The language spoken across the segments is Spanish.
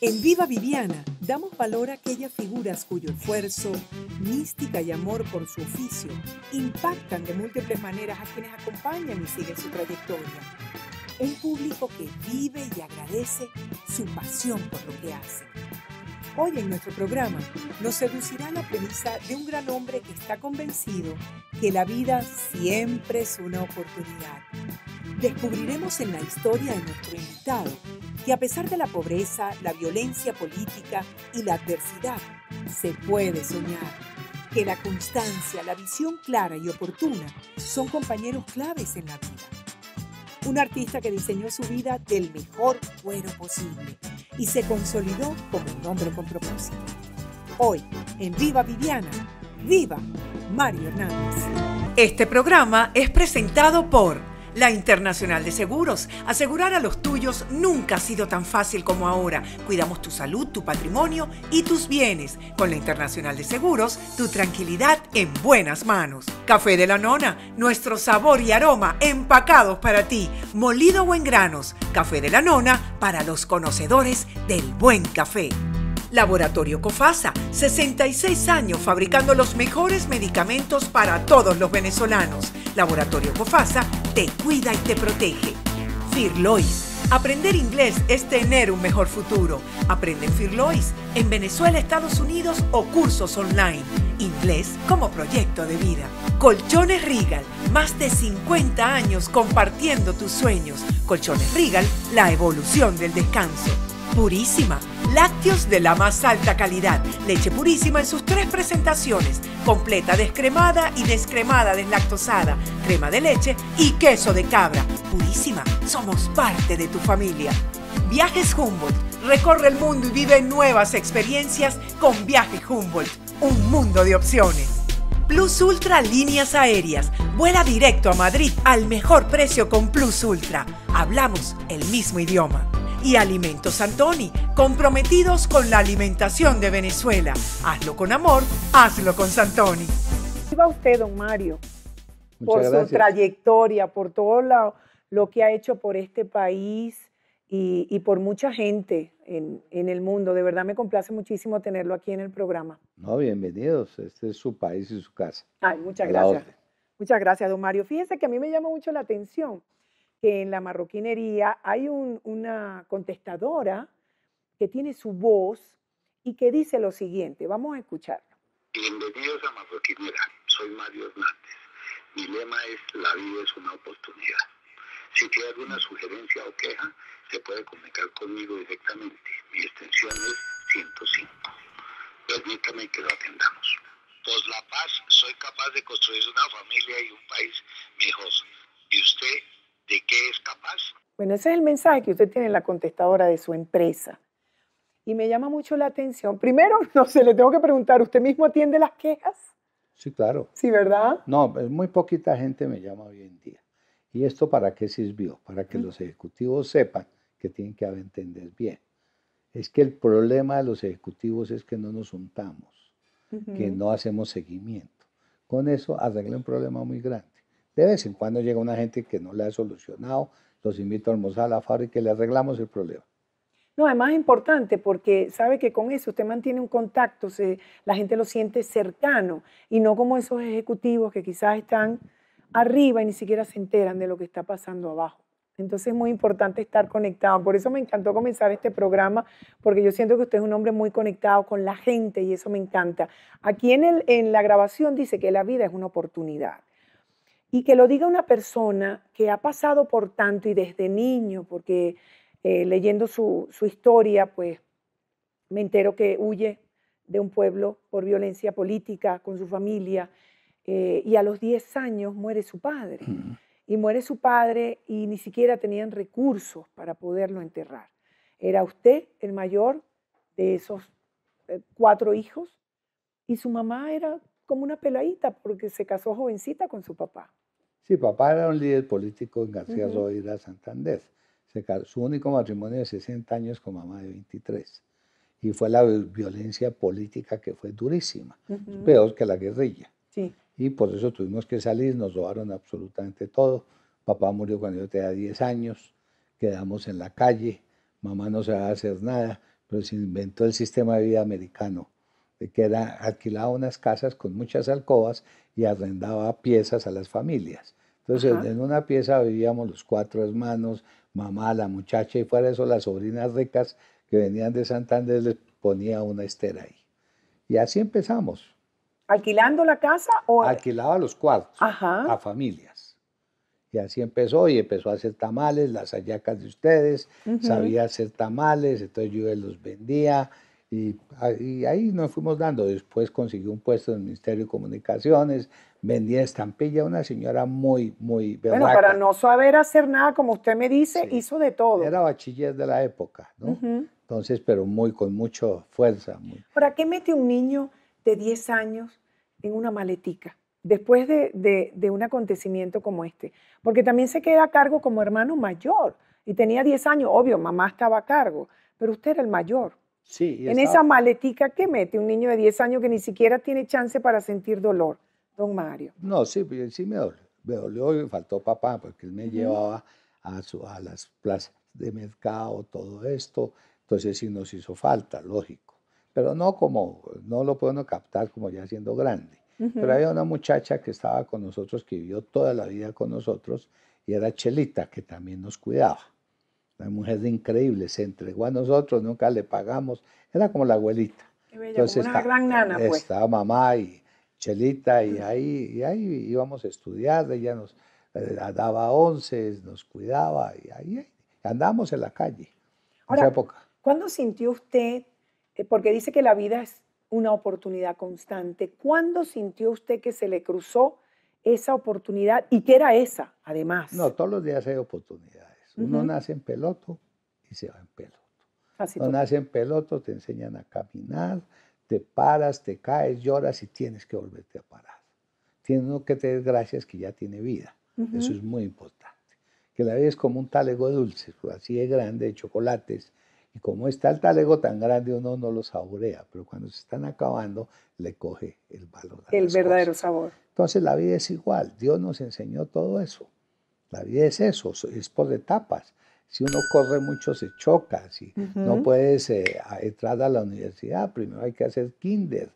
En Viva Viviana damos valor a aquellas figuras cuyo esfuerzo, mística y amor por su oficio impactan de múltiples maneras a quienes acompañan y siguen su trayectoria. Un público que vive y agradece su pasión por lo que hace. Hoy en nuestro programa nos seducirá la premisa de un gran hombre que está convencido que la vida siempre es una oportunidad. Descubriremos en la historia de nuestro invitado que a pesar de la pobreza, la violencia política y la adversidad, se puede soñar, que la constancia, la visión clara y oportuna son compañeros claves en la vida. Un artista que diseñó su vida del mejor cuero posible y se consolidó como un hombre con propósito. Hoy, en Viva Viviana, viva Mario Hernández. Este programa es presentado por la Internacional de Seguros. Asegurar a los tuyos nunca ha sido tan fácil como ahora. Cuidamos tu salud, tu patrimonio y tus bienes. Con la Internacional de Seguros, tu tranquilidad en buenas manos. Café de la Nona, nuestro sabor y aroma empacados para ti, molido o en granos. Café de la Nona para los conocedores del buen café. Laboratorio Cofasa, 66 años fabricando los mejores medicamentos para todos los venezolanos. Laboratorio Cofasa te cuida y te protege. Firlois, aprender inglés es tener un mejor futuro. Aprende Firlois, en Venezuela, Estados Unidos o cursos online. Inglés como proyecto de vida. Colchones Regal, más de 50 años compartiendo tus sueños. Colchones Regal, la evolución del descanso. Purísima Lácteos de la más alta calidad, leche purísima en sus tres presentaciones, completa descremada y descremada deslactosada, crema de leche y queso de cabra. Purísima, somos parte de tu familia. Viajes Humboldt. Recorre el mundo y vive nuevas experiencias con Viaje Humboldt. Un mundo de opciones. Plus Ultra Líneas Aéreas. Vuela directo a Madrid al mejor precio con Plus Ultra. Hablamos el mismo idioma y Alimentos Antoni, comprometidos con la alimentación de Venezuela. Hazlo con amor, hazlo con Santoni. va usted, don Mario, Muchas por su trayectoria, por todo lo, lo, que ha hecho por este país y, por mucha gente en, el mundo. De verdad me complace muchísimo tenerlo aquí en el programa. No, bienvenidos. Este es su país y su casa. Ay, muchas gracias. Muchas gracias, don Mario. Fíjense que a mí me llama mucho la atención que en la marroquinería hay una contestadora que tiene su voz y que dice lo siguiente. Vamos a escucharlo. Bienvenidos a Marroquinera. Soy Mario Hernández. Mi lema es La vida es una oportunidad. Si tiene alguna mm. sugerencia o queja, se puede comunicar conmigo directamente. Mi extensión es 105. Permítame que lo atendamos. Por la paz, soy capaz de construir una familia y un país mejor. Y usted de qué es capaz. Bueno, ese es el mensaje que usted tiene en la contestadora de su empresa. Y me llama mucho la atención. Primero, no sé, le tengo que preguntar, ¿usted mismo atiende las quejas? Sí, claro. Sí, ¿verdad? No, eh, muy poquita gente me llama hoy en día. ¿Y esto para qué sirvió? Para que los ejecutivos sepan que tienen que entender bien. Es que el problema de los ejecutivos es que no nos juntamos, que no hacemos seguimiento. Con eso arregla un problema muy grande. De vez en cuando llega una gente que no la ha solucionado, los invito a almorzar a la fábrica y le arreglamos el problema. No, además es importante porque sabe que con eso usted mantiene un contacto, la gente lo siente cercano y no como esos ejecutivos que quizás están arriba y ni siquiera se enteran de lo que está pasando abajo. Entonces es muy importante estar conectado. Por eso me encantó comenzar este programa, porque yo siento que usted es un hombre muy conectado con la gente y eso me encanta. Aquí en, el, en la grabación dice que la vida es una oportunidad. Y que lo diga una persona que ha pasado por tanto y desde niño, porque eh, leyendo su, historia, pues me entero que huye de un pueblo por violencia política con su familia eh, y a los 10 años muere su padre. Y muere su padre y ni siquiera tenían recursos para poderlo enterrar. Era usted el mayor de esos eh, cuatro hijos y su mamá era como una peladita porque se casó jovencita con su papá. Sí, papá era un líder político en García uh Rovira Santander. su único matrimonio de 60 años con mamá de 23. Y fue la violencia política que fue durísima, peor que la guerrilla. Sí. Y por eso tuvimos que salir, nos robaron absolutamente todo. Papá murió cuando yo tenía 10 años, quedamos en la calle, mamá no se hacer nada, pero se inventó el sistema de vida americano eh, que era, alquilaba unas casas con muchas alcobas y arrendaba piezas a las familias. Entonces, en una pieza vivíamos los cuatro hermanos, mamá, la muchacha y fuera de eso las sobrinas ricas que venían de Santander les ponía una estera ahí. Y así empezamos. ¿Alquilando la casa o...? Alquilaba los cuartos a familias. Y así empezó, y empezó a hacer tamales, las hallacas de ustedes, sabía hacer tamales, entonces yo los vendía, Ah, y, ahí nos fuimos dando. Después consiguió un puesto en el Ministerio de Comunicaciones, vendía estampilla, una señora muy, muy... Bueno, para no saber hacer nada, como usted me dice, hizo de todo. Era bachiller de la época, ¿no? Entonces, pero muy, con mucha fuerza. Muy. ¿Para qué mete un niño de 10 años en una maletica? después de, de, de, un acontecimiento como este, porque también se queda a cargo como hermano mayor y tenía 10 años, obvio, mamá estaba a cargo, pero usted era el mayor. En esa maletica que mete un niño de 10 años que ni siquiera tiene chance para sentir dolor, don Mario. No, sí, pues, sí me dolió. Me dolió y faltó papá porque él me llevaba a, las plazas de mercado, todo esto. Entonces sí nos hizo falta, lógico. Pero no como, no lo puedo captar como ya siendo grande. Pero había una muchacha que estaba con nosotros, que vivió toda la vida con nosotros, y era Chelita, que también nos cuidaba. Una mujer increíble, se entregó a nosotros, nunca le pagamos. Era como la abuelita. una gran nana, pues. Estaba mamá y Chelita, y ahí, y ahí íbamos a estudiar, ella nos eh, daba once, nos cuidaba, y ahí andábamos en la calle. Ahora, ¿Cuándo sintió usted, eh, porque dice que la vida es una oportunidad constante, ¿cuándo sintió usted que se le cruzó esa oportunidad y que era esa, además? No, todos los días hay oportunidad. Uno nace en peloto y se va en peloto. Así Uno nace en peloto, te enseñan a caminar, te paras, te caes, lloras y tienes que volverte a parar. Tienes uno que tener gracias que ya tiene vida. Eso es muy importante. Que la vida es como un talego de dulces, pues, así de grande, de chocolates. Y como está el talego tan grande, uno no lo saborea, pero cuando se están acabando, le coge el valor. el verdadero sabor. Entonces la vida es igual. Dios nos enseñó todo eso. La vida es eso, es por etapas. Si uno corre mucho se choca, si no puedes eh, entrar a la universidad, primero hay que hacer kinder.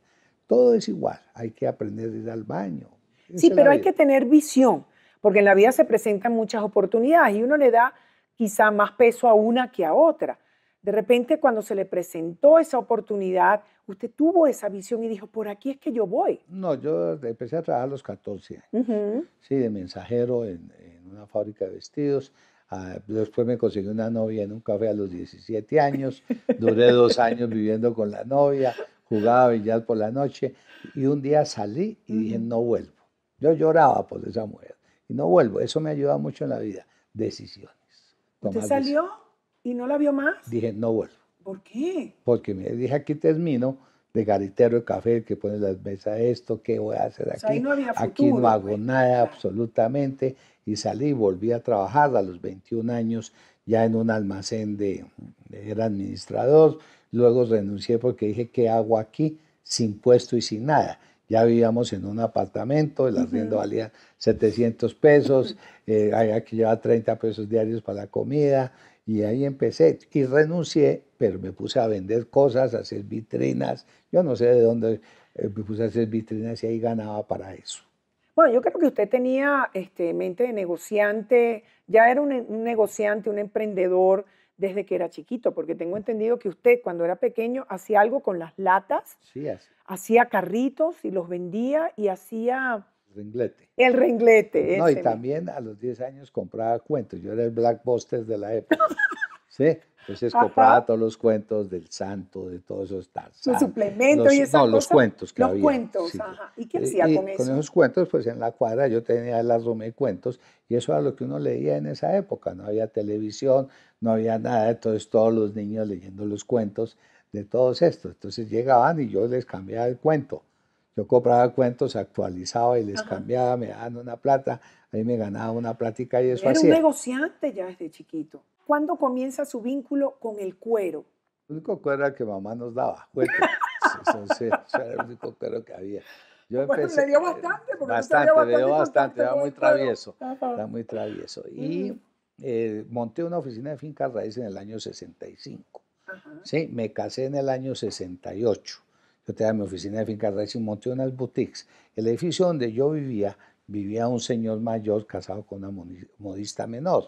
Todo es igual, hay que aprender a ir al baño. sí, pero hay que tener visión, porque en la vida se presentan muchas oportunidades y uno le da quizá más peso a una que a otra. De repente cuando se le presentó esa oportunidad, usted tuvo esa visión y dijo, por aquí es que yo voy. No, yo empecé a trabajar a los 14 años, sí, de mensajero en una fábrica de vestidos. Ah, después me conseguí una novia en un café a los 17 años. Duré dos años viviendo con la novia, jugaba billar por la noche. Y un día salí y dije, no vuelvo. Yo lloraba por esa mujer. Y no vuelvo. Eso me ayuda mucho en la vida. Decisiones. ¿Usted salió y no la vio más? Dije, no vuelvo. ¿Por qué? Porque me dije, aquí termino de garitero de café, que pone las mesas, esto, qué voy a hacer aquí. aquí no hago pues. nada, absolutamente y salí volví a trabajar a los 21 años ya en un almacén de, era administrador, luego renuncié porque dije, ¿qué hago aquí? Sin puesto y sin nada. Ya vivíamos en un apartamento, el arriendo valía 700 pesos, eh, había que llevar 30 pesos diarios para la comida, y ahí empecé. Y renuncié, pero me puse a vender cosas, a hacer vitrinas. Yo no sé de dónde eh, me puse a hacer vitrinas y ahí ganaba para eso. Bueno, yo creo que usted tenía este, mente de negociante, ya era eh, un, negociante, un emprendedor desde que era chiquito, porque tengo entendido que usted cuando era pequeño hacía algo con las latas, hacía carritos y los vendía y hacía... El Renglete. El renglete. No, y también a los 10 años compraba cuentos, yo era el blackbuster de la época. ¿Sí? Entonces compraba todos los cuentos del santo, de todos esos tal. suplemento y esa No, los cuentos que Los cuentos, Ajá. ¿Y qué eh, hacía eh, con eso? Con esos cuentos, pues en la cuadra yo tenía el arrume de cuentos y eso era lo que uno leía en esa época. No había televisión, no había nada. Entonces todos los niños leyendo los cuentos de todos estos. Entonces llegaban y yo les cambiaba el cuento. Yo compraba cuentos, actualizaba y les cambiaba, me daban una plata, ahí me ganaba una plática y eso Era un negociante ya desde chiquito. ¿Cuándo comienza su vínculo con el cuero? El único cuero que mamá nos daba. Entonces, era el único cuero que había. Yo le dio bastante. Porque bastante, le dio bastante. Era muy travieso. Era muy travieso. Y eh, monté una oficina de fincas raíz en el año 65. Sí, me casé en el año 68. Yo tenía mi oficina de fincas raíz y monté unas boutiques. El edificio donde yo vivía, vivía un señor mayor casado con una modista menor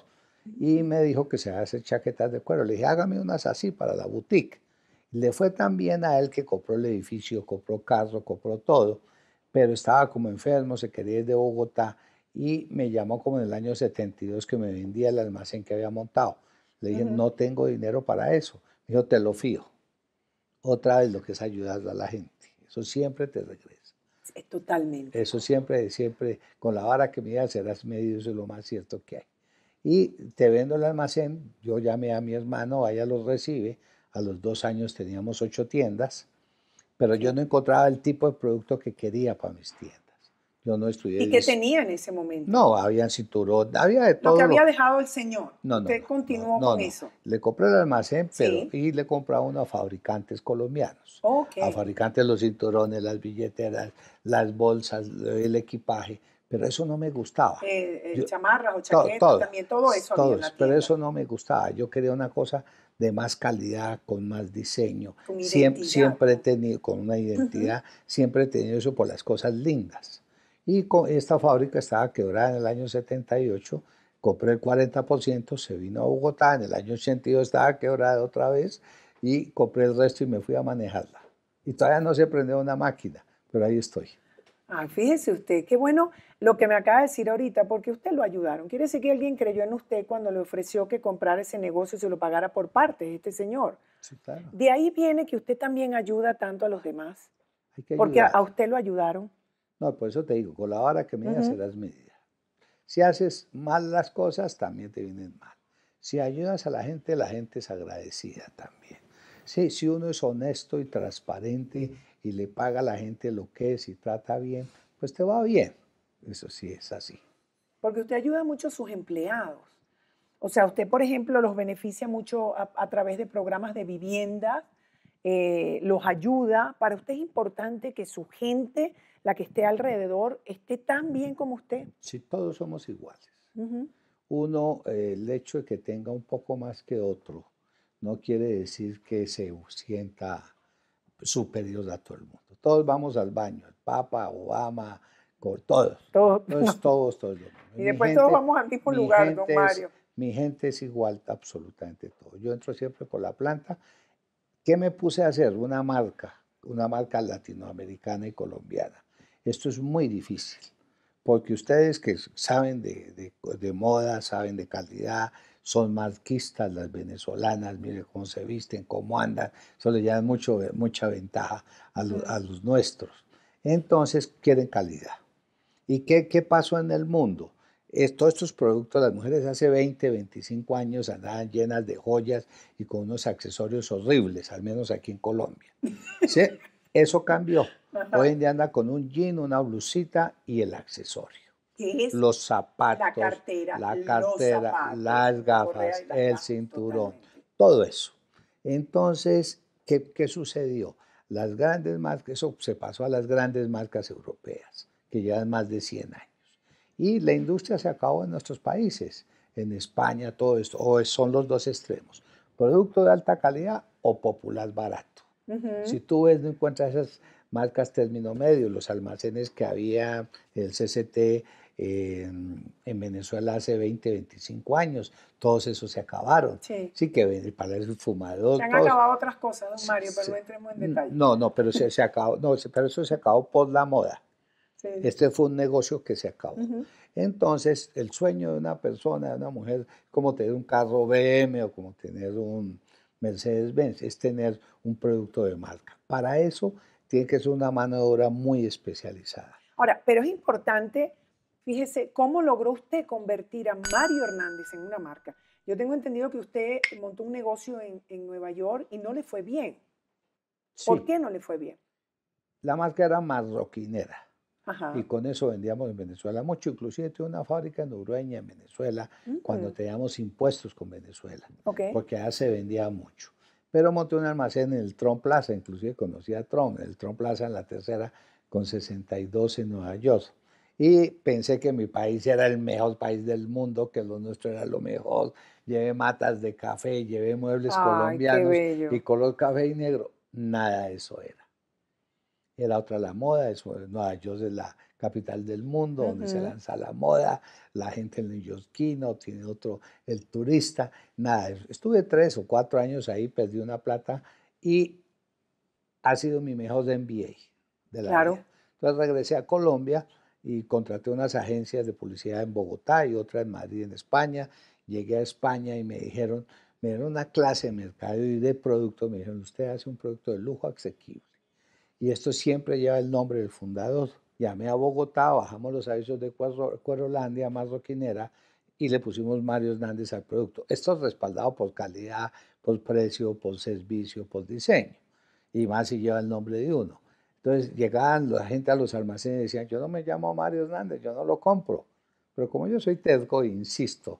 y me dijo que se hace chaquetas de cuero. Le dije, hágame unas así para la boutique. Le fue también a él que compró el edificio, compró carro, compró todo, pero estaba como enfermo, se quería ir de Bogotá y me llamó como en el año 72 que me vendía el almacén que había montado. Le dije, no tengo dinero para eso. Me dijo, te lo fío. Otra vez lo que es ayudar a la gente. Eso siempre te regresa. Totalmente. Eso siempre, siempre, con la vara que me me serás medio eso es lo más cierto que hay y te vendo el almacén, yo llamé a mi hermano, vaya, los recibe, a los dos años teníamos ocho tiendas, pero yo no encontraba el tipo de producto que quería para mis tiendas. Yo no estudié. ¿Y qué tenía en ese momento? No, había cinturón, había de todo. Lo que había dejado el señor. No, no. Usted continuó con no. eso. Le compré el almacén pero, y le compraba uno a fabricantes colombianos. A fabricantes los cinturones, las billeteras, las bolsas, el equipaje pero eso no me gustaba. Eh, eh, chamarras o chaquetas, todo, también todo eso. pero eso no me gustaba. Yo quería una cosa de más calidad, con más diseño. Con siempre, siempre he pues. tenido, con una identidad, siempre he tenido eso por las cosas lindas. Y con, esta fábrica estaba quebrada en el año 78, compré el 40%, se vino a Bogotá, en el año 82 estaba quebrada otra vez y compré el resto y me fui a manejarla. Y todavía no se prende una máquina, pero ahí estoy. Ah, fíjese usted, qué bueno lo que me acaba de decir ahorita, porque usted lo ayudaron. Quiere decir que alguien creyó en usted cuando le ofreció que comprara ese negocio y se lo pagara por parte, este señor. De ahí viene que usted también ayuda tanto a los demás. porque a usted lo ayudaron. No, por eso te digo, con la hora que me uh -huh. serás Si haces mal las cosas, también te vienen mal. Si ayudas a la gente, la gente es agradecida también. Sí, si uno es honesto y transparente y le paga a la gente lo que es y trata bien, pues te va bien. Eso sí es así. Porque usted ayuda mucho a sus empleados. O sea, usted, por ejemplo, los beneficia mucho a, través de programas de vivienda, eh, los ayuda. Para usted es importante que su gente, la que esté alrededor, esté tan bien como usted. Sí, todos somos iguales. Uno, el hecho de que tenga un poco más que otro, no quiere decir que se sienta superior a todo el mundo. Todos vamos al baño, el Papa, Obama, todos. Todos. No es todos, todos. Y después todos vamos al mismo lugar, don Mario. mi gente es igual absolutamente todo. Yo entro siempre por la planta. ¿Qué me puse a hacer? Una marca, una marca latinoamericana y colombiana. Esto es muy difícil, porque ustedes que saben de, de moda, saben de calidad, son marquistas las venezolanas, miren cómo se visten, cómo andan, eso les da mucho, mucha ventaja a, los, nuestros. Entonces quieren calidad. ¿Y qué, pasó en el mundo? todos estos productos, las mujeres hace 20, 25 años andaban llenas de joyas y con unos accesorios horribles, al menos aquí en Colombia. ¿Sí? Eso cambió. Hoy en día anda con un jean, una blusita y el accesorio es los zapatos, la cartera, la cartera zapatos, las gafas, el cinturón, todo eso. Entonces, ¿qué, ¿qué, sucedió? Las grandes marcas, eso se pasó a las grandes marcas europeas, que llevan más de 100 años. Y la industria se acabó en nuestros países, en España, todo esto, o son los dos extremos, producto de alta calidad o popular barato. Si tú ves, no encuentras esas marcas término medio, los almacenes que había, el CCT, en Venezuela hace 20, 25 años, todos esos se acabaron. Sí, sí que el fumador. Se han acabado otras cosas, don Mario, pero no entremos en detalle. No, no, pero, eso se acabó por la moda. Este fue un negocio que se acabó. Entonces, el sueño de una persona, de una mujer, como tener un carro BM o como tener un Mercedes-Benz, es tener un producto de marca. Para eso tiene que ser una mano de obra muy especializada. Ahora, pero es importante Fíjese cómo logró usted convertir a Mario Hernández en una marca. Yo tengo entendido que usted montó un negocio en, en Nueva York y no le fue bien. ¿Por qué no le fue bien? La marca era marroquinera. Y con eso vendíamos en Venezuela mucho. Inclusive tuve una fábrica en en Venezuela, cuando mm. teníamos impuestos con Venezuela. Porque allá se vendía mucho. Pero monté un almacén en el Trump Plaza, inclusive conocí a Tron, en el Trump Plaza en la tercera, con 62 en Nueva York y pensé que mi país era el mejor país del mundo, que lo nuestro era lo mejor. Llevé matas de café, llevé muebles colombianos y color café y negro. Nada de eso era. Era otra la moda, eso, Nueva York es la capital del mundo, donde se lanza la moda, la gente en el yosquino, tiene otro, el turista, nada. Estuve tres o cuatro años ahí, perdí una plata y ha sido mi mejor MBA de la claro. Entonces regresé a Colombia y contraté unas agencias de publicidad en Bogotá y otra en Madrid, en España. Llegué a España y me dijeron, me dieron una clase de mercado y de producto, me dijeron, usted hace un producto de lujo asequible. Y esto siempre lleva el nombre del fundador. Llamé a Bogotá, bajamos los avisos de Cuerolandia, Marroquinera, y le pusimos Mario Hernández al producto. Esto es respaldado por calidad, por precio, por servicio, por diseño. Y más si lleva el nombre de uno. Entonces llegaban la gente a los almacenes y decían, yo no me llamo Mario Hernández, yo no lo compro. Pero como yo soy terco, insisto,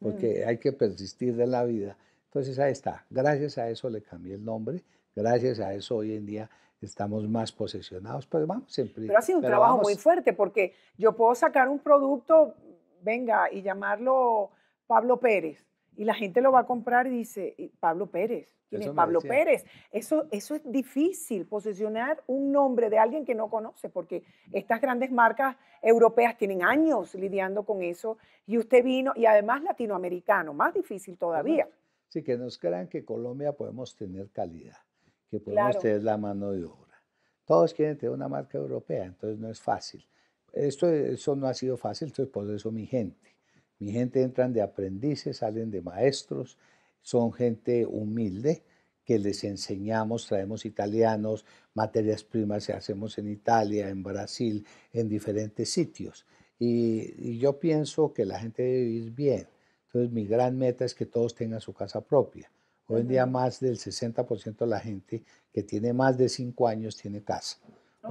porque hay que persistir de la vida. Entonces ahí está. Gracias a eso le cambié el nombre. Gracias a eso hoy en día estamos más posesionados. Pero pues, vamos siempre. Pero ha sido un trabajo muy fuerte porque yo puedo sacar un producto, venga, y llamarlo Pablo Pérez. Y la gente lo va a comprar y dice, Pablo Pérez. ¿Quién es Pablo Pérez? Eso, eso es difícil, posicionar un nombre de alguien que no conoce, porque estas grandes marcas europeas tienen años lidiando con eso. Y usted vino, y además latinoamericano, más difícil todavía. Sí, que nos crean que Colombia podemos tener calidad, que podemos tener la mano de obra. Todos quieren tener una marca europea, entonces no es fácil. Esto, eso no ha sido fácil, entonces por eso mi gente mi gente entran de aprendices, salen de maestros, son gente humilde que les enseñamos, traemos italianos, materias primas se hacemos en Italia, en Brasil, en diferentes sitios. Y, yo pienso que la gente debe vivir bien. Entonces mi gran meta es que todos tengan su casa propia. Hoy en día más del 60% de la gente que tiene más de 5 años tiene casa.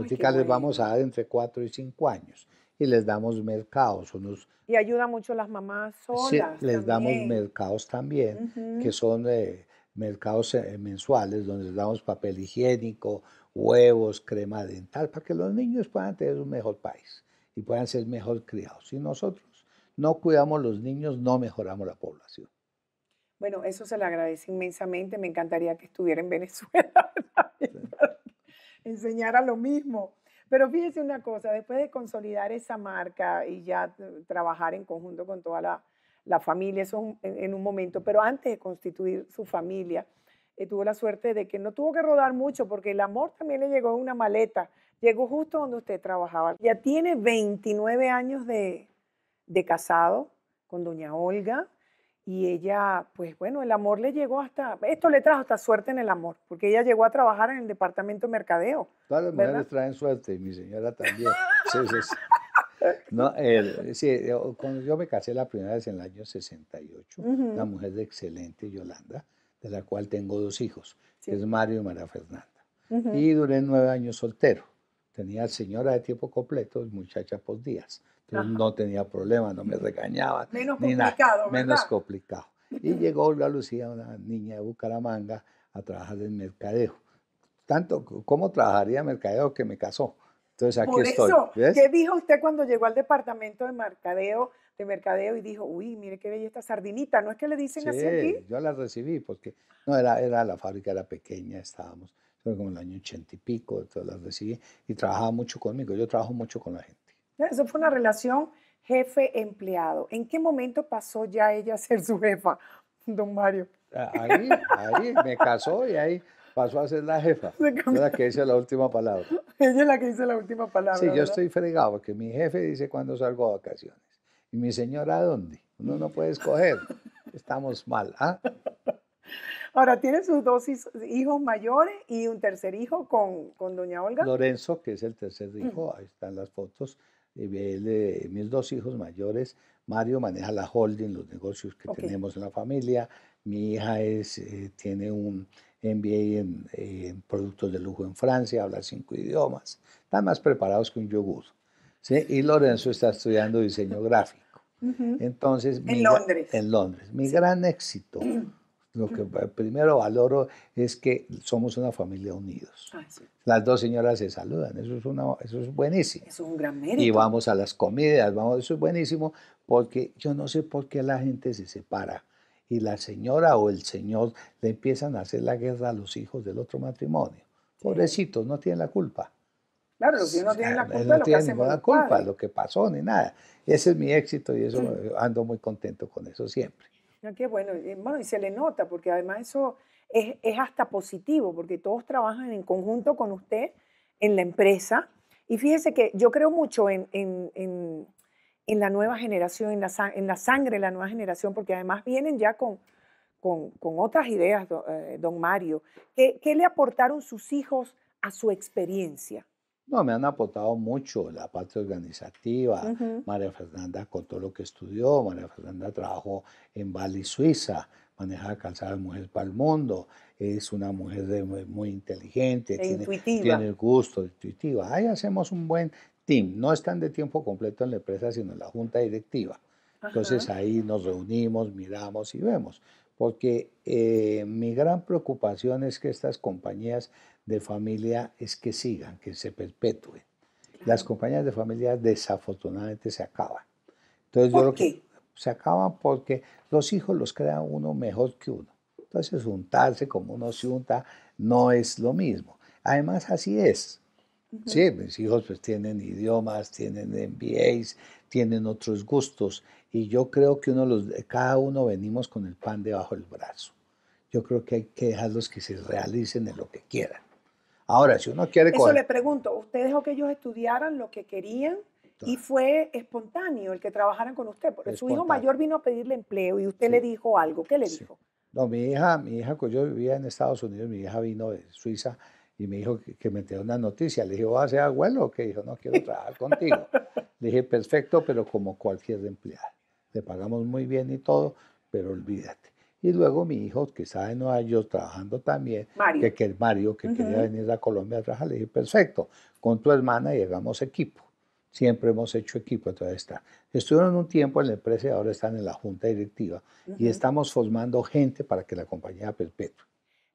que les vamos a dar entre 4 y 5 años y les damos mercados. y ayuda mucho a las mamás solas. Sí, les damos mercados también, que son eh, mercados eh, mensuales, donde les damos papel higiénico, huevos, crema dental, para que los niños puedan tener un mejor país y puedan ser mejor criados. Si nosotros no cuidamos los niños, no mejoramos la población. Bueno, eso se le agradece inmensamente. Me encantaría que estuviera en Venezuela. Enseñara lo mismo. Pero fíjese una cosa, después de consolidar esa marca y ya eh, trabajar en conjunto con toda la, familia, eso en, un momento, pero antes de constituir su familia, eh, tuvo la suerte de que no tuvo que rodar mucho porque el amor también le llegó en una maleta, llegó justo donde usted trabajaba. Ya tiene 29 años de casado con doña Olga, y ella, pues bueno, el amor le llegó hasta, esto le trajo hasta suerte en el amor, porque ella llegó a trabajar en el departamento mercadeo. Todas las mujeres traen suerte, y mi señora también. sí, sí, sí. cuando yo me casé la primera vez en el año 68, una mujer de excelente, Yolanda, de la cual tengo dos hijos, que es Mario y María Fernanda. Y duré nueve años soltero. Tenía señora de tiempo completo y muchacha por días. Entonces no tenía problema, no me regañaba. Menos complicado. menos complicado. Y llegó Olga Lucía, una niña de Bucaramanga, a trabajar en mercadeo. Tanto ¿cómo trabajaría mercadeo que me casó. Entonces aquí estoy. Eso, ¿Qué dijo usted cuando llegó al departamento de mercadeo, de mercadeo y dijo, uy, mire qué bella esta sardinita? ¿No es que le dicen así aquí? Yo la recibí porque no era, era la fábrica era pequeña, estábamos como en el año ochenta y pico, entonces la recibí y trabajaba mucho conmigo. Yo trabajo mucho con la gente. Eso fue una relación jefe-empleado. ¿En qué momento pasó ya ella a ser su jefa, don Mario? Ahí, ahí, me casó y ahí pasó a ser la jefa. Es la que dice la última palabra. Ella es la que dice la última palabra. Sí, yo estoy fregado, porque mi jefe dice cuando salgo a vacaciones. Y mi señora, dónde? Uno no puede escoger. Estamos mal, ¿ah? Ahora, tiene sus dos hijos mayores y un tercer hijo con, con doña Olga. Lorenzo, que es el tercer hijo, ahí están las fotos eh, mis dos hijos mayores, Mario maneja la holding, los negocios que tenemos en la familia, mi hija es, eh, tiene un MBA en, productos de lujo en Francia, habla cinco idiomas, están más preparados que un yogur. ¿sí? Y Lorenzo está estudiando diseño gráfico. Entonces, en Londres. En Londres. Mi gran éxito. Lo que primero valoro es que somos una familia unidos. Ah, las dos señoras se saludan, eso es, una, eso es buenísimo. Y vamos a las comidas, vamos, eso es buenísimo, porque yo no sé por qué la gente se separa y la señora o el señor le empiezan a hacer la guerra a los hijos del otro matrimonio. Pobrecitos, no tienen la culpa. Claro, los que no tienen la culpa, no lo tienen ninguna culpa, lo que pasó ni nada. Ese es mi éxito y eso ando muy contento con eso siempre. Ah, bueno. y se le nota, porque además eso es, hasta positivo, porque todos trabajan en conjunto con usted en la empresa. Y fíjese que yo creo mucho en, la nueva generación, en la, sangre de la nueva generación, porque además vienen ya con, otras ideas, eh, don, Mario. ¿Qué, ¿Qué le aportaron sus hijos a su experiencia? No, me han aportado mucho la parte organizativa. María Fernanda con todo lo que estudió, María Fernanda trabajó en Bali, Suiza, maneja calzada de mujeres para el mundo, es una mujer muy, inteligente, e tiene, el gusto, intuitiva. Ahí hacemos un buen team, no están de tiempo completo en la empresa, sino en la junta directiva. Entonces ahí nos reunimos, miramos y vemos, porque eh, mi gran preocupación es que estas compañías de familia es que sigan, que se perpetúen. Las compañías de familia desafortunadamente se acaban. Entonces, que se acaban porque los hijos los crea uno mejor que uno. Entonces, juntarse como uno se junta no es lo mismo. Además, así es. mis hijos pues tienen idiomas, tienen MBAs, tienen otros gustos y yo creo que uno los, cada uno venimos con el pan debajo del brazo. Yo creo que hay que dejarlos que se realicen en lo que quieran. Ahora, si uno quiere... Eso le pregunto, ¿usted dejó que ellos estudiaran lo que querían? Y fue espontáneo el que trabajaran con usted, porque su hijo mayor vino a pedirle empleo y usted le dijo algo. ¿Qué le dijo? No, mi hija, mi hija, pues yo vivía en Estados Unidos, mi hija vino de Suiza y me dijo que, me tenía una noticia. Le dijo, va a ser abuelo? Que dijo, no, quiero trabajar contigo. Le dije, perfecto, pero como cualquier empleado. Le pagamos muy bien y todo, pero olvídate. Y luego mi hijo, que está en Nueva York trabajando también, Mario. que, Mario, que quería venir a Colombia a trabajar, le dije, perfecto, con tu hermana llegamos equipo. Siempre hemos hecho equipo, entonces está. Estuvieron un tiempo en la empresa y ahora están en la junta directiva y estamos formando gente para que la compañía perpetue.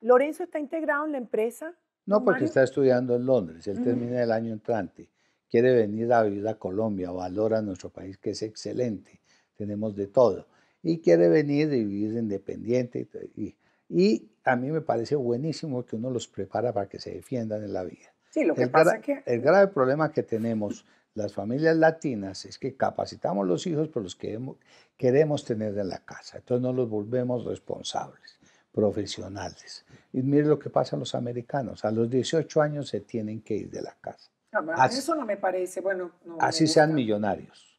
¿Lorenzo está integrado en la empresa? No, porque está estudiando en Londres, él termina el año entrante, quiere venir a vivir a Colombia, valora nuestro país que es excelente, tenemos de todo y quiere venir y vivir independiente. Y, a mí me parece buenísimo que uno los prepara para que se defiendan en la vida. Sí, lo que pasa que... El grave problema que tenemos las familias latinas es que capacitamos los hijos, por los que queremos tener en la casa. Entonces no los volvemos responsables, profesionales. Y mire lo que pasa a los americanos. A los 18 años se tienen que ir de la casa. eso no me parece. Bueno, así sean millonarios.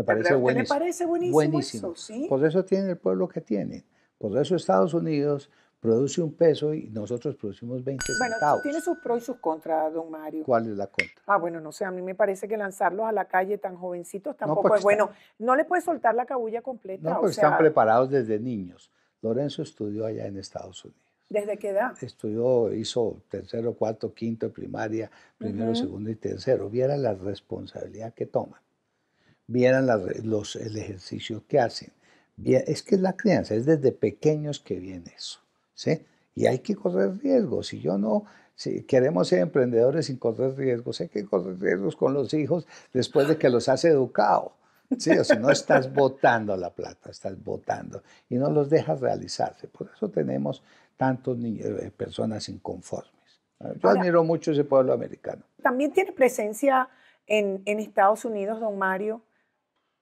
Me parece buenísimo. Por eso tiene el pueblo que tiene. Por eso Estados Unidos produce un peso y nosotros producimos 20 centavos. Bueno, tiene sus pros y sus contras, don Mario. ¿Cuál es la contra? Ah, bueno, no sé, a mí me parece que lanzarlos a la calle tan jovencitos tampoco es bueno. no le puede soltar la cabulla completa. No, porque están preparados desde niños. Lorenzo estudió allá en Estados Unidos. ¿Desde qué edad? Estudió, hizo tercero, cuarto, quinto, primaria, primero, segundo y tercero. Viera la responsabilidad que toman vieran los, el ejercicio que hacen. Es que es la crianza, es desde pequeños que viene eso. ¿sí? Y hay que correr riesgos. Si yo no, si queremos ser emprendedores sin correr riesgos, hay que correr riesgos con los hijos después de que los has educado. Sí, no estás botando la plata, estás botando y no los dejas realizarse. Por eso tenemos tantos eh, personas inconformes. Yo admiro mucho ese pueblo americano. También tiene presencia en, en Estados Unidos, don Mario,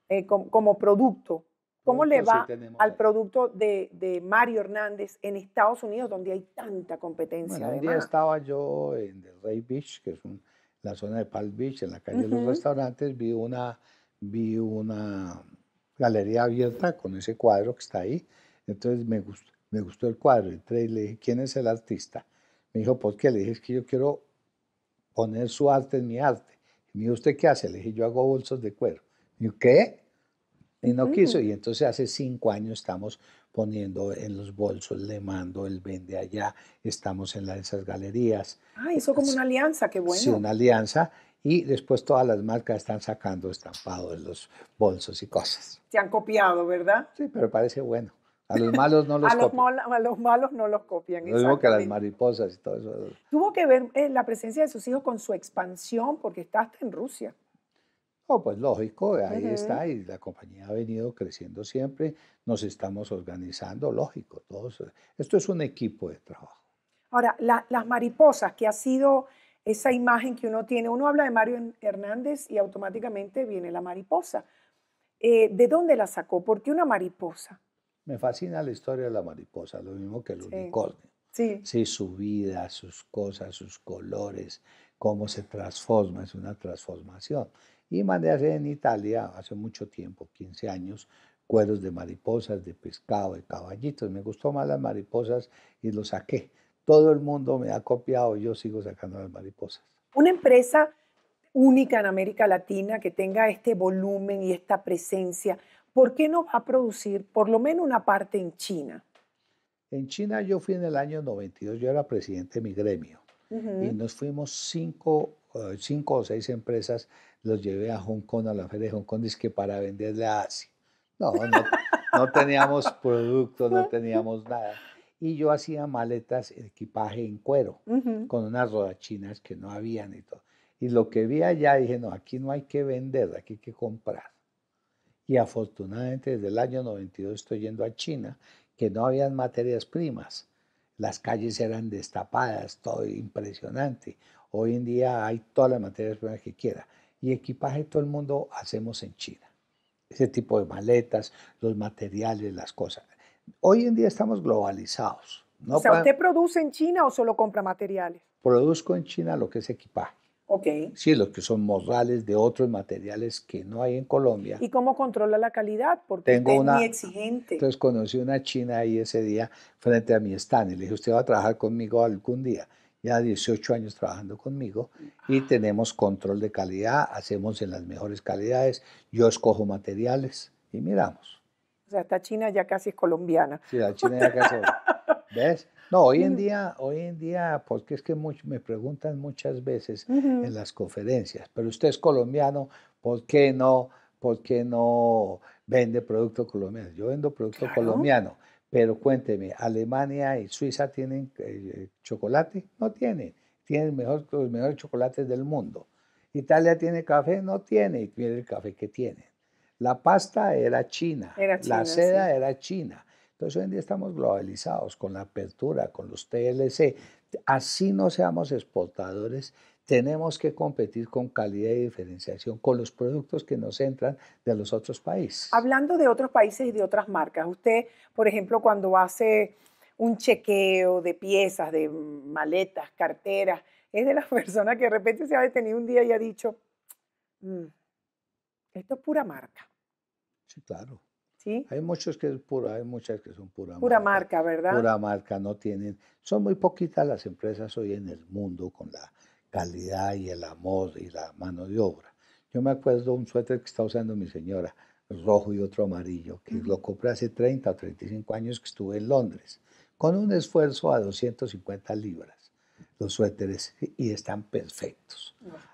eh, como, producto. ¿Cómo le va al producto de, de, Mario Hernández en Estados Unidos, donde hay tanta competencia? un día estaba yo en Rey Beach, que es la zona de Palm Beach, en la calle de los restaurantes, vi una, vi una galería abierta con ese cuadro que está ahí. Entonces me gustó, me gustó el cuadro. Entré y le dije, ¿quién es el artista? Me dijo, ¿por qué? Le dije, es que yo quiero poner su arte en mi arte. Y me ¿usted qué hace? Le dije, yo hago bolsos de cuero. ¿Y qué? Y no quiso. Mm. Y entonces hace cinco años estamos poniendo en los bolsos, le mando el vende allá, estamos en esas galerías. Ah, eso como una alianza, qué bueno. Sí, una alianza. Y después todas las marcas están sacando estampados en los bolsos y cosas. Se han copiado, ¿verdad? Sí, pero parece bueno. A los malos no los, a los copian. a los malos no los copian. Lo mismo que a las mariposas y todo eso. Tuvo que ver eh, la presencia de sus hijos con su expansión, porque está hasta en Rusia pues lógico, ahí está y la compañía ha venido creciendo siempre, nos estamos organizando, lógico, todos, esto es un equipo de trabajo. Ahora, las mariposas, que ha sido esa imagen que uno tiene, uno habla de Mario Hernández y automáticamente viene la mariposa. Eh, ¿De dónde la sacó? ¿Por qué una mariposa? Me fascina la historia de la mariposa, lo mismo que el unicornio. Sí. sí, su vida, sus cosas, sus colores, cómo se transforma, es una transformación y mandé hacer en Italia hace mucho tiempo, 15 años, cueros de mariposas, de pescado, de caballitos. Me gustó más las mariposas y lo saqué. Todo el mundo me ha copiado, yo sigo sacando las mariposas. Una empresa única en América Latina que tenga este volumen y esta presencia, ¿por qué no va a producir por lo menos una parte en China? En China yo fui en el año 92, yo era presidente de mi gremio y nos fuimos cinco cinco o seis empresas los llevé a Hong Kong, a la feria de Hong Kong, que para venderle a Asia. No, no, no teníamos productos, no teníamos nada. Y yo hacía maletas, equipaje en cuero, con unas rodachinas que no habían y todo. Y lo que vi allá dije, no, aquí no hay que vender, aquí hay que comprar. Y afortunadamente desde el año 92 estoy yendo a China, que no habían materias primas. Las calles eran destapadas, todo impresionante. Hoy en día hay todas las materias que quiera. Y equipaje todo el mundo hacemos en China. Ese tipo de maletas, los materiales, las cosas. Hoy en día estamos globalizados. o sea, ¿usted produce en China o solo compra materiales? Produzco en China lo que es equipaje. Ok. Sí, lo que son morrales de otros materiales que no hay en Colombia. ¿Y cómo controla la calidad? Porque es muy exigente. Entonces conocí una china ahí ese día frente a mi stand y le dije, usted va a trabajar conmigo algún día ya 18 años trabajando conmigo y ah. tenemos control de calidad, hacemos en las mejores calidades, yo escojo materiales y miramos. O sea, esta China ya casi es colombiana. Sí, la China ya casi. ¿Ves? No, hoy en mm. día, hoy en día, porque pues, es que me preguntan muchas veces en las conferencias, pero usted es colombiano, ¿por qué no, por qué no vende producto colombiano? Yo vendo producto colombiano, pero cuénteme, ¿Alemania y Suiza tienen eh, chocolate? No tienen. Tienen mejor, los mejores chocolates del mundo. Italia tiene café, no tiene, y el café que tiene? La pasta era china, la seda era china. Entonces hoy en día estamos globalizados con la apertura, con los TLC. Así no seamos exportadores, tenemos que competir con calidad y diferenciación con los productos que nos entran de los otros países. Hablando de otros países y de otras marcas, usted, por ejemplo, cuando hace un chequeo de piezas, de maletas, carteras, es de las personas que de repente se ha detenido un día y ha dicho, mm, esto es pura marca. Sí, claro. ¿Sí? Hay muchos que es pura, hay muchas que son pura marca. Pura marca, ¿verdad? Pura marca, no tienen, son muy poquitas las empresas hoy en el mundo con la calidad y el amor y la mano de obra. Yo me acuerdo un suéter que está usando mi señora, rojo y otro amarillo, que lo compré hace 30 o 35 años que estuve en Londres, con un esfuerzo a 250 libras los suéteres y están perfectos.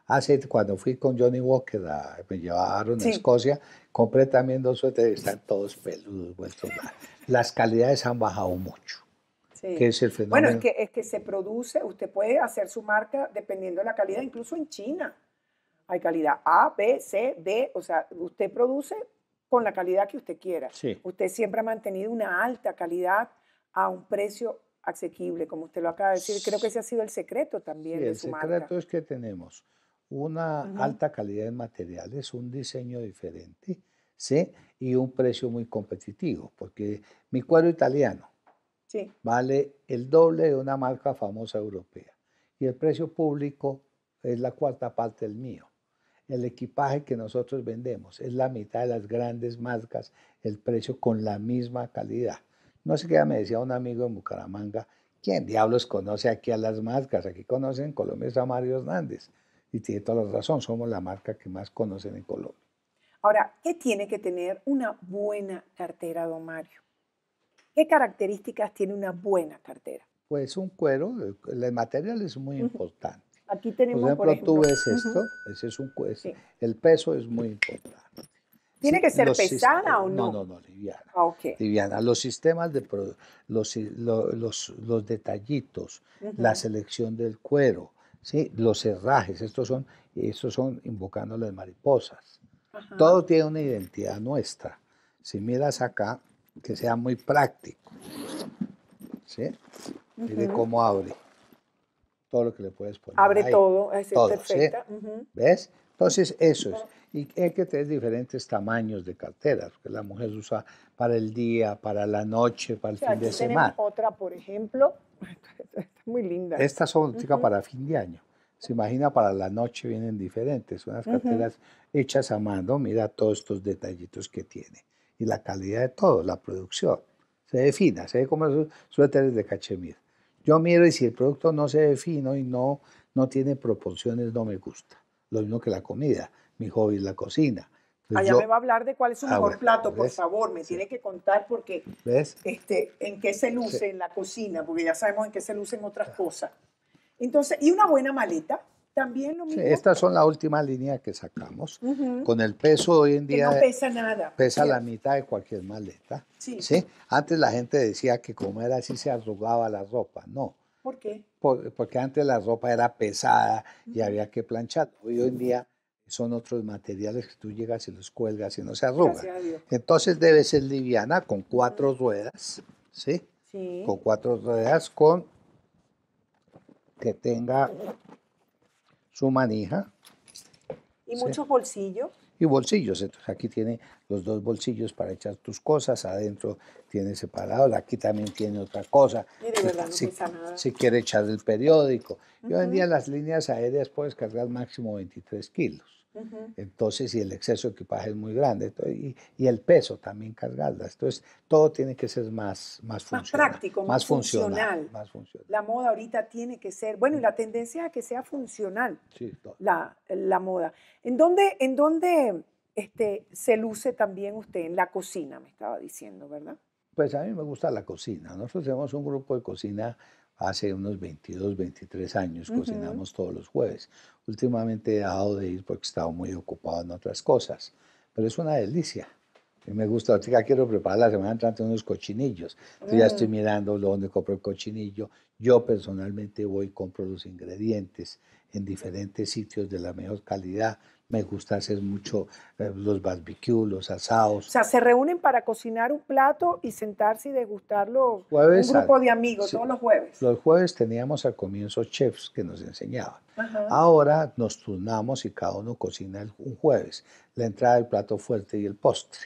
Hace cuando fui con Johnny Walker, me llevaron a Escocia, compré también dos suéteres, y están todos peludos, vueltos Las calidades han bajado mucho es fenómeno. Bueno, es que, es que se produce, usted puede hacer su marca dependiendo de la calidad, incluso en China. Hay calidad A, B, C, D, o sea, usted produce con la calidad que usted quiera. Usted siempre ha mantenido una alta calidad a un precio asequible, como usted lo acaba de decir. Creo que ese ha sido el secreto también de su marca. El secreto es que tenemos una alta calidad de materiales, un diseño diferente, ¿sí? Y un precio muy competitivo, porque mi cuadro italiano, vale el doble de una marca famosa europea. Y el precio público es la cuarta parte del mío. El equipaje que nosotros vendemos es la mitad de las grandes marcas, el precio con la misma calidad. No sé qué me decía un amigo en Bucaramanga, ¿quién diablos conoce aquí a las marcas? Aquí conocen Colombia es a Mario Hernández. Y tiene toda la razón, somos la marca que más conocen en Colombia. Ahora, ¿qué tiene que tener una buena cartera, don Mario? ¿Qué características tiene una buena cartera? Pues un cuero, eh, el material es muy importante. Aquí tenemos, por ejemplo, por ejemplo tú ves esto, ese es un cuero, el peso es muy importante. ¿Tiene que ser pesada o no? No, no, no, liviana. Ah, okay. Liviana. Los sistemas de los, los, detallitos, la selección del cuero, ¿sí? los herrajes, estos son, estos son invocando las mariposas. Todo tiene una identidad nuestra. Si miras acá, que sea muy práctico. ¿Sí? cómo abre todo lo que le puedes poner. Abre todo, es perfecta. ¿Ves? Entonces, eso es. Y hay que tener diferentes tamaños de carteras, que la mujer usa para el día, para la noche, para el fin de semana. Otra, por ejemplo, está muy linda. Estas son para fin de año. Se imagina para la noche vienen diferentes, unas carteras hechas a mano. Mira todos estos detallitos que tiene y la calidad de todo, la producción. Se defina se ve como suéteres de cachemir. Yo miro y si el producto no se ve y no, no tiene proporciones, no me gusta. Lo mismo que la comida. Mi hobby es la cocina. Allá me va a hablar de cuál es su ah, mejor plato, por favor, me tiene que contar porque ¿ves? Este, en qué se luce en la cocina, porque ya sabemos en qué se lucen otras cosas. Entonces, ¿y una buena maleta? También lo mismo. estas son la última línea que sacamos. Con el peso hoy en día. no pesa nada. Pesa la mitad de cualquier maleta. Sí. Antes la gente decía que como era así se arrugaba la ropa. No. ¿Por qué? porque antes la ropa era pesada y había que planchar. Hoy, en día son otros materiales que tú llegas y los cuelgas y no se arruga. Entonces debe ser liviana con cuatro ruedas. ¿sí? Sí. Con cuatro ruedas con que tenga su manija. Y muchos bolsillos. Y bolsillos. Entonces aquí tiene los dos bolsillos para echar tus cosas, adentro tiene separado, aquí también tiene otra cosa. si, quiere echar el periódico. Yo vendía las líneas aéreas puedes cargar máximo 23 kilos. Entonces, y el exceso de equipaje es muy grande, y, el peso también cargarlas. Entonces, todo tiene que ser más, más, más práctico, más, funcional, Más funcional. La moda ahorita tiene que ser, bueno, y la tendencia a que sea funcional sí, la, la, moda. ¿En dónde, en dónde este, se luce también usted en la cocina, me estaba diciendo, ¿verdad? Pues a mí me gusta la cocina. Nosotros tenemos un grupo de cocina hace unos 22, 23 años, cocinamos todos los jueves. Últimamente he dejado de ir porque estaba muy ocupado en otras cosas, pero es una delicia. Y me gusta, ahorita quiero preparar la semana entrante unos cochinillos. Entonces ya estoy mm. mirando dónde compro el cochinillo. Yo personalmente voy y compro los ingredientes en diferentes sitios de la mejor calidad me gusta hacer mucho eh, los barbecues, los asados. O sea, se reúnen para cocinar un plato y sentarse y degustarlo un grupo de amigos todos los jueves. Los jueves teníamos al comienzo chefs que nos enseñaban. Ahora nos turnamos y cada uno cocina un jueves, la entrada del plato fuerte y el postre.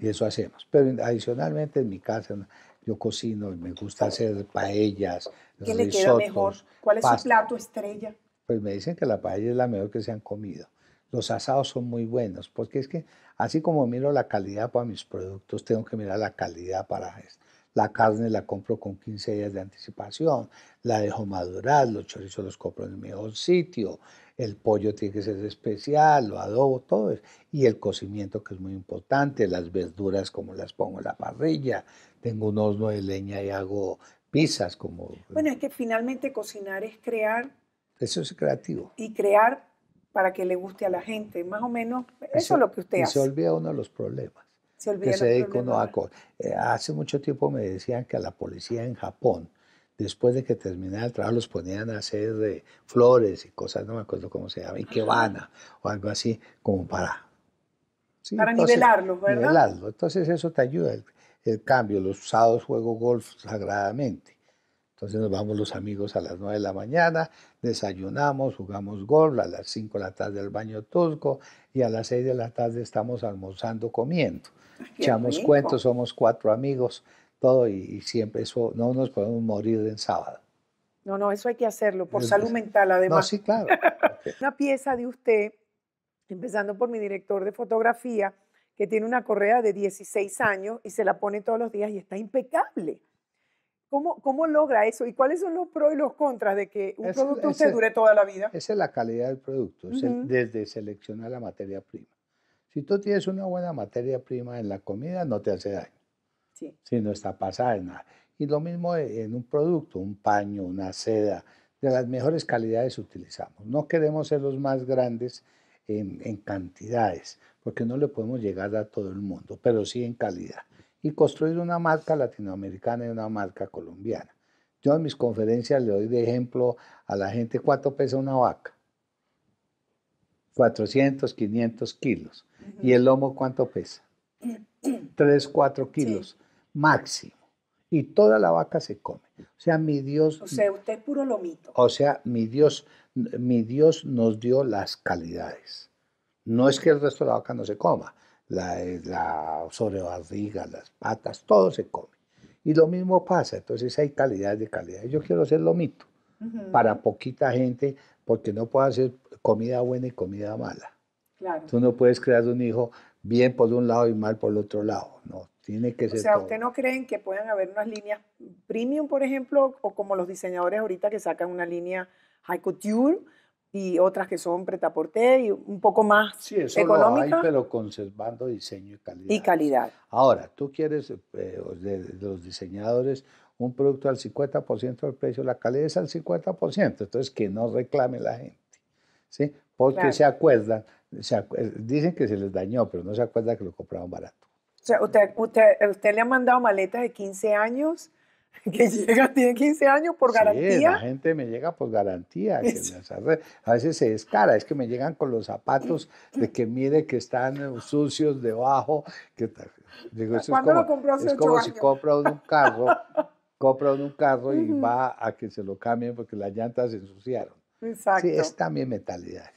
Y eso hacemos. Pero adicionalmente en mi casa yo cocino y me gusta hacer paellas, ¿Qué le queda mejor? ¿Cuál es su plato estrella? Pues me dicen que la paella es la mejor que se han comido los asados son muy buenos, porque es que así como miro la calidad para mis productos, tengo que mirar la calidad para esto. La carne la compro con 15 días de anticipación, la dejo madurar, los chorizos los compro en el mejor sitio, el pollo tiene que ser especial, lo adobo, todo eso. Y el cocimiento que es muy importante, las verduras como las pongo en la parrilla, tengo un horno de leña y hago pizzas como... Bueno, es que finalmente cocinar es crear... Eso es creativo. Y crear para que le guste a la gente. Más o menos, eso, es lo que usted y Se olvida uno de los problemas. que se dedica eh, hace mucho tiempo me decían que a la policía en Japón, después de que terminara el trabajo, los ponían a hacer eh, flores y cosas, no me acuerdo cómo se llama, ikebana o algo así, como para... para nivelarlo, ¿verdad? Nivelarlo. Entonces eso te ayuda. El, cambio, los usados juego golf sagradamente entonces nos vamos los amigos a las 9 de la mañana, desayunamos, jugamos golf, a las 5 de la tarde al baño tosco y a las 6 de la tarde estamos almorzando, comiendo. Ah, Echamos cuentos, somos cuatro amigos, todo y, siempre eso, no nos podemos morir en sábado. No, no, eso hay que hacerlo, por salud mental además. No, sí, claro. Una pieza de usted, empezando por mi director de fotografía, que tiene una correa de 16 años y se la pone todos los días y está impecable. ¿Cómo, ¿Cómo, logra eso? ¿Y cuáles son los pros y los contras de que un producto se dure toda la vida? Esa es la calidad del producto, desde seleccionar la materia prima. Si tú tienes una buena materia prima en la comida, no te hace daño. Sí. Si no está pasada en nada. Y lo mismo e, en un producto, un paño, una seda, de las mejores calidades utilizamos. No queremos ser los más grandes en cantidades, porque no le podemos llegar a todo el mundo, pero sí en calidad y construir una marca latinoamericana y una marca colombiana. Yo en mis conferencias le doy de ejemplo a la gente cuánto pesa una vaca. 400, 500 kilos. ¿Y el lomo cuánto pesa? 3, 4 kilos máximo. Y toda la vaca se come. O sea, mi Dios... O sea, usted es puro lomito. O sea, mi Dios, mi Dios nos dio las calidades. No es que el resto de la vaca no se coma, la, la sobrebarriga, las patas, todo se come. Y lo mismo pasa, entonces hay calidades de calidad. Yo quiero hacer lo mito para poquita gente, porque no puedo hacer comida buena y comida mala. Tú no puedes crear un hijo bien por un lado y mal por el otro lado. No, tiene que o ser. sea, ¿usted no creen que puedan haber unas líneas premium, por ejemplo, o como los diseñadores ahorita que sacan una línea high couture? y otras que son pretaporte y un poco más sí, eso económica. Lo hay, pero conservando diseño y calidad. Y calidad. Ahora, tú quieres eh, de, los diseñadores un producto al 50% del precio, la calidad es al 50%, entonces que no reclame la gente, ¿sí? Porque se acuerdan, se eh, dicen que se les dañó, pero no se acuerdan que lo compraron barato. O sea, usted, usted, usted le ha mandado maletas de 15 años que llega, tiene 15 años por garantía. Sí, la gente me llega por garantía. a veces se descara, es que me llegan con los zapatos de que mire que están eh, sucios debajo. Que, ¿Cuándo es como, lo compró hace Es como si compra un carro, compra un carro y va a que se lo cambien porque las llantas se ensuciaron. Exacto. Sí, es también mentalidad.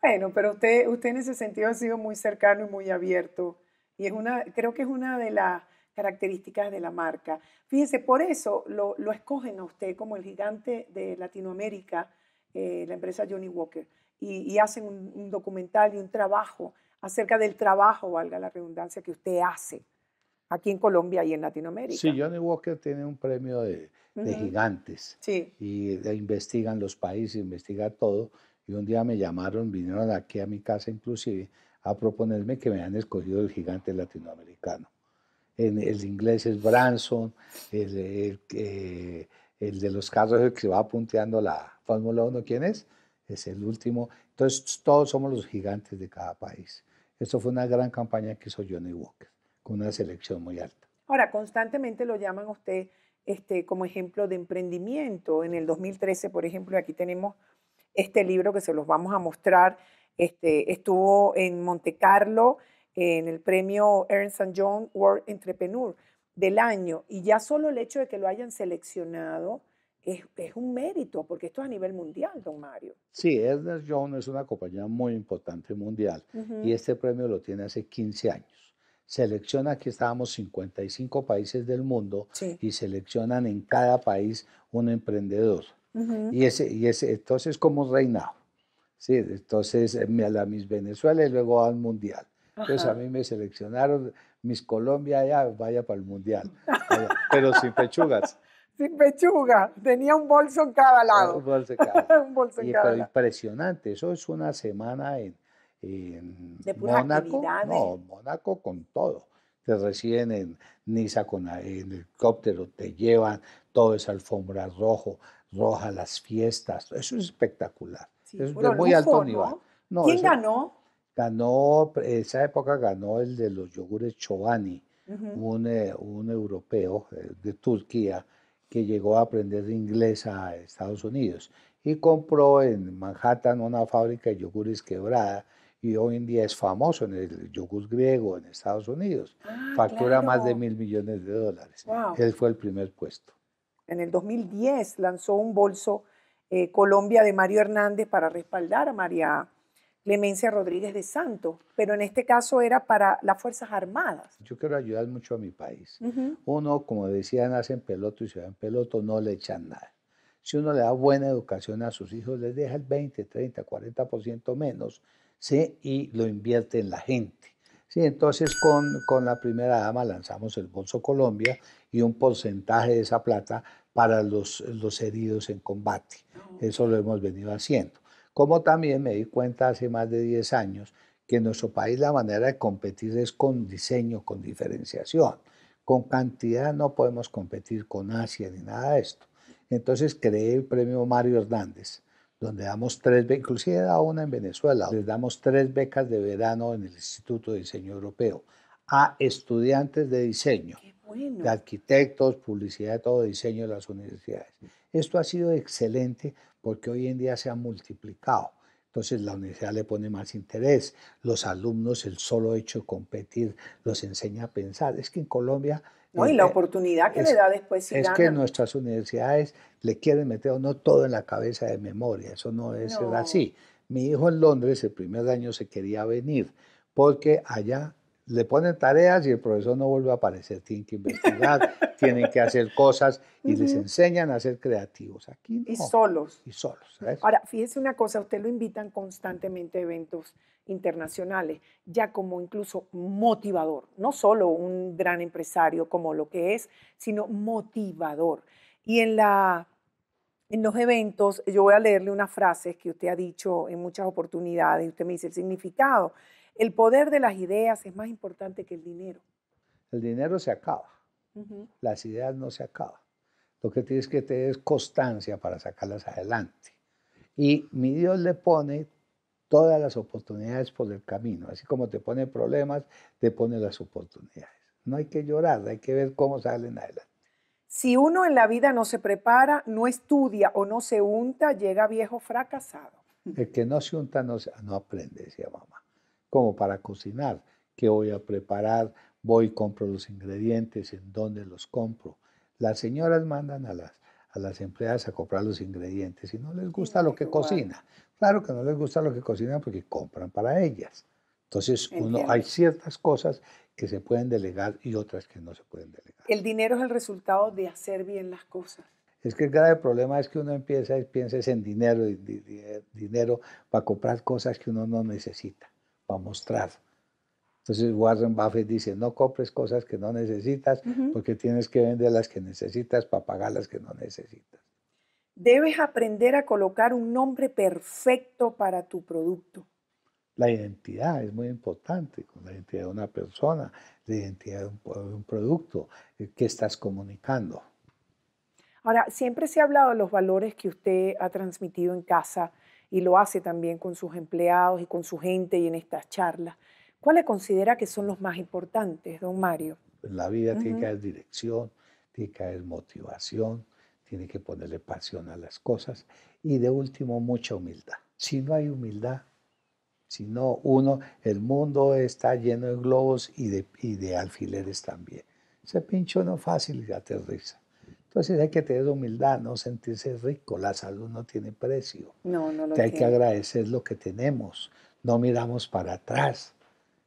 Bueno, pero usted, usted en ese sentido ha sido muy cercano y muy abierto. Y es una, creo que es una de las características de la marca. Fíjese, por eso lo, escogen a usted como el gigante de Latinoamérica, eh, la empresa Johnny Walker, y, hacen un, documental y un trabajo acerca del trabajo, valga la redundancia, que usted hace aquí en Colombia y en Latinoamérica. Sí, Johnny Walker tiene un premio de, gigantes. Y investigan los países, investiga todo. Y un día me llamaron, vinieron aquí a mi casa inclusive, a proponerme que me han escogido el gigante latinoamericano en el inglés es Branson, eh, el, de los carros el que va punteando la Fórmula 1, ¿quién es? Es el último. Entonces todos somos los gigantes de cada país. Esto fue una gran campaña que hizo Johnny Walker, con una selección muy alta. Ahora, constantemente lo llaman a usted este, como ejemplo de emprendimiento. En el 2013, por ejemplo, aquí tenemos este libro que se los vamos a mostrar. Este, estuvo en Monte Carlo, en el premio Ernst Young World Entrepreneur del año. Y ya solo el hecho de que lo hayan seleccionado es, un mérito, porque esto es a nivel mundial, don Mario. Sí, Ernst Young es una compañía muy importante mundial y este premio lo tiene hace 15 años. Selecciona, aquí estábamos 55 países del mundo y seleccionan en cada país un emprendedor. y, ese, y ese, entonces, como reinado. Sí, entonces eh, a mis Venezuela y luego al mundial. Entonces a mí me seleccionaron, mis Colombia ya vaya para el mundial, pero sin pechugas. Sin pechuga, tenía un bolso en cada ah, lado. Un bolso en cada, Impresionante, eso es una semana en, en Mónaco. No, Mónaco con todo. Te reciben en Niza con el helicóptero, te llevan toda esa alfombra rojo, roja, las fiestas, eso es espectacular. es de muy alto nivel. ¿no? No, quién ganó? ganó, eh, esa época ganó el de los yogures Chobani, eh, un, europeo eh, de Turquía que llegó a aprender inglés a Estados Unidos y compró en Manhattan una fábrica de yogures quebrada y hoy en día es famoso en el yogur griego en Estados Unidos. Ah, Factura más de mil millones de dólares. Él fue el primer puesto. En el 2010 lanzó un bolso Colombia de Mario Hernández para respaldar a María Clemencia Rodríguez de Santo, pero en este caso era para las Fuerzas Armadas. Yo quiero ayudar mucho a mi país. Uno, como decían, nace en peloto y se dan en peloto, no le echan nada. Si uno le da buena educación a sus hijos, les deja el 20, 30, 40% menos ¿sí? y lo invierte en la gente. Sí, entonces con, con la primera dama lanzamos el Bolso Colombia y un porcentaje de esa plata para los, los heridos en combate. Eso lo hemos venido haciendo. Como también me di cuenta hace más de 10 años que en nuestro país la manera de competir es con diseño, con diferenciación. Con cantidad no podemos competir con Asia ni nada de esto. Entonces creé el premio Mario Hernández, donde damos tres becas, he dado una en Venezuela, les damos tres becas de verano en el Instituto de Diseño Europeo a estudiantes de diseño, de arquitectos, publicidad, todo diseño de las universidades. Esto ha sido excelente porque hoy en día se ha multiplicado. Entonces la universidad le pone más interés, los alumnos el solo hecho de competir los enseña a pensar. Es que en Colombia... No, y eh, la oportunidad que le da después. es que nuestras universidades le quieren meter o no todo en la cabeza de memoria, eso no debe ser así. Mi hijo en Londres el primer año se quería venir porque allá le ponen tareas y el profesor no vuelve a aparecer. Tienen que investigar, tienen que hacer cosas y les enseñan a ser creativos. Aquí Y solos. Y solos. Ahora, fíjese una cosa, usted lo invitan constantemente a eventos internacionales, ya como incluso motivador, no solo un gran empresario como lo que es, sino motivador. Y en la en los eventos, yo voy a leerle una frase que usted ha dicho en muchas oportunidades, usted me dice el significado el poder de las ideas es más importante que el dinero. El dinero se acaba. Las ideas no se acaban. Lo que tienes que tener es constancia para sacarlas adelante. Y mi Dios le pone todas las oportunidades por el camino. Así como te pone problemas, te pone las oportunidades. No hay que llorar, hay que ver cómo salen adelante. Si uno en la vida no se prepara, no estudia o no se unta, llega viejo fracasado. El que no se unta no, no aprende, decía mamá como para cocinar, que voy a preparar, voy, compro los ingredientes, en dónde los compro. Las señoras mandan a las, a las empleadas a comprar los ingredientes y no les gusta lo que cocina. Claro que no les gusta lo que cocina porque compran para ellas. Entonces, uno, hay ciertas cosas que se pueden delegar y otras que no se pueden delegar. El dinero es el resultado de hacer bien las cosas. Es que el grave problema es que uno empieza y piensa en dinero, eh, dinero para comprar cosas que uno no necesita a mostrar. Entonces Warren Buffett dice, no compres cosas que no necesitas porque tienes que vender las que necesitas para pagar las que no necesitas. Debes aprender a colocar un nombre perfecto para tu producto. La identidad es muy importante, con la identidad de una persona, la identidad de un, producto, eh, que estás comunicando. Ahora, siempre se ha hablado de los valores que usted ha transmitido en casa, y lo hace también con sus empleados y con su gente y en estas charlas. ¿Cuáles considera que son los más importantes, don Mario? La vida tiene que haber dirección, tiene que haber motivación, tiene que ponerle pasión a las cosas y de último mucha humildad. Si no hay humildad, si no uno, el mundo está lleno de globos y de, alfileres también. Se pincha uno fácil y aterriza. Entonces pues hay que tener humildad, no sentirse rico. La salud no tiene precio. No, no lo Te Hay que agradecer lo que tenemos. No miramos para atrás.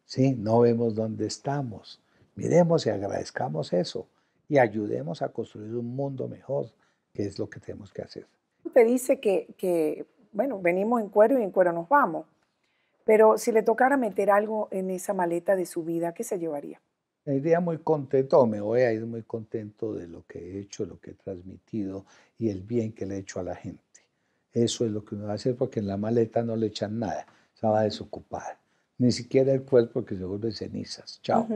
¿sí? No vemos dónde estamos. Miremos y agradezcamos eso. Y ayudemos a construir un mundo mejor, que es lo que tenemos que hacer. Usted dice que, que bueno, venimos en cuero y en cuero nos vamos. Pero si le tocara meter algo en esa maleta de su vida, ¿qué se llevaría? Me iría muy contento, o me voy a ir muy contento de lo que he hecho, lo que he transmitido y el bien que le he hecho a la gente. Eso es lo que uno va a hacer porque en la maleta no le echan nada, se va a desocupar, Ni siquiera el cuerpo que se vuelve cenizas. Chao.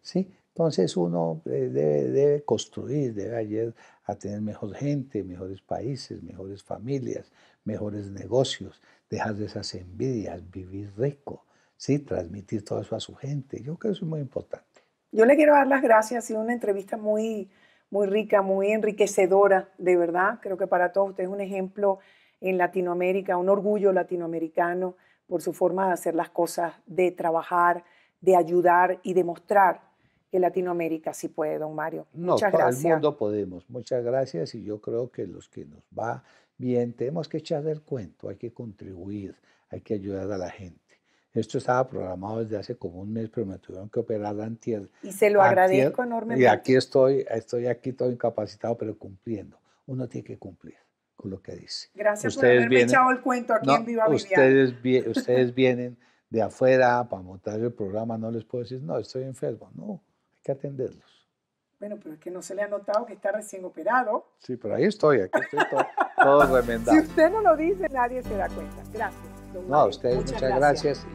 ¿Sí? Entonces uno eh, debe, construir, debe a tener mejor gente, mejores países, mejores familias, mejores negocios, dejar de esas envidias, vivir rico, ¿sí? transmitir todo eso a su gente. Yo creo que eso es muy importante. Yo le quiero dar las gracias, ha sido una entrevista muy, muy rica, muy enriquecedora, de verdad. Creo que para todos ustedes es un ejemplo en Latinoamérica, un orgullo latinoamericano por su forma de hacer las cosas, de trabajar, de ayudar y demostrar que Latinoamérica sí puede, don Mario. No, Muchas gracias. el mundo podemos. Muchas gracias y yo creo que los que nos va bien tenemos que echar el cuento, hay que contribuir, hay que ayudar a la gente. Esto estaba programado desde hace como un mes, pero me tuvieron que operar antier. Y se lo agradezco enormemente. Y aquí estoy, estoy aquí todo incapacitado, pero cumpliendo. Uno tiene que cumplir con lo que dice. Gracias ustedes por haberme echado el cuento aquí en Viva ustedes, ustedes vienen de afuera para montar el programa, no les puedo decir, no, estoy enfermo. No, hay que atenderlos. Bueno, pero es que no se le ha notado que está recién operado. Sí, pero ahí estoy, aquí estoy todo, remendado. Si usted no lo dice, nadie se da cuenta. Gracias. No, a ustedes muchas, gracias.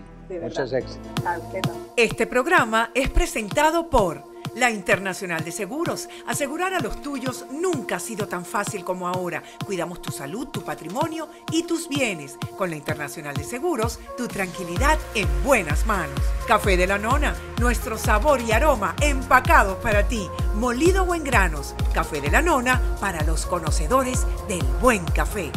Este programa es presentado por la Internacional de Seguros. Asegurar a los tuyos nunca ha sido tan fácil como ahora. Cuidamos tu salud, tu patrimonio y tus bienes. Con la Internacional de Seguros, tu tranquilidad en buenas manos. Café de la Nona, nuestro sabor y aroma empacados para ti, molido o en granos. Café de la Nona para los conocedores del buen café.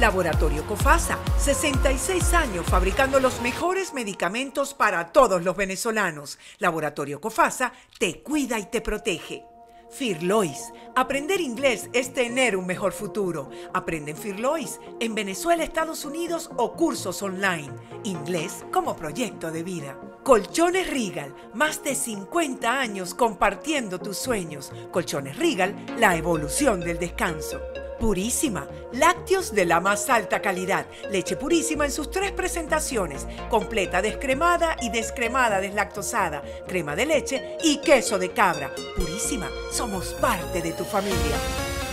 Laboratorio Cofasa, 66 años fabricando los mejores medicamentos para todos los venezolanos. Laboratorio Cofasa te cuida y te protege. Firlois, aprender inglés es tener un mejor futuro. Aprende en Firlois, en Venezuela, Estados Unidos o cursos online. Inglés como proyecto de vida. Colchones Regal, más de 50 años compartiendo tus sueños. Colchones Regal, la evolución del descanso. Purísima, lácteos de la más alta calidad, leche purísima en sus tres presentaciones, completa descremada y descremada deslactosada, crema de leche y queso de cabra. Purísima, somos parte de tu familia.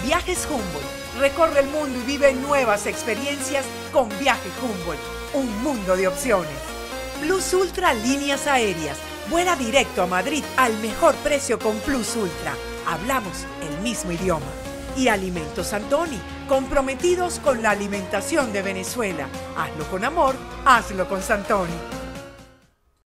Viajes Humboldt, recorre el mundo y vive nuevas experiencias con Viaje Humboldt, un mundo de opciones. Plus Ultra Líneas Aéreas, vuela directo a Madrid al mejor precio con Plus Ultra. Hablamos el mismo idioma y Alimentos Santoni, comprometidos con la alimentación de Venezuela. Hazlo con amor, hazlo con Santoni.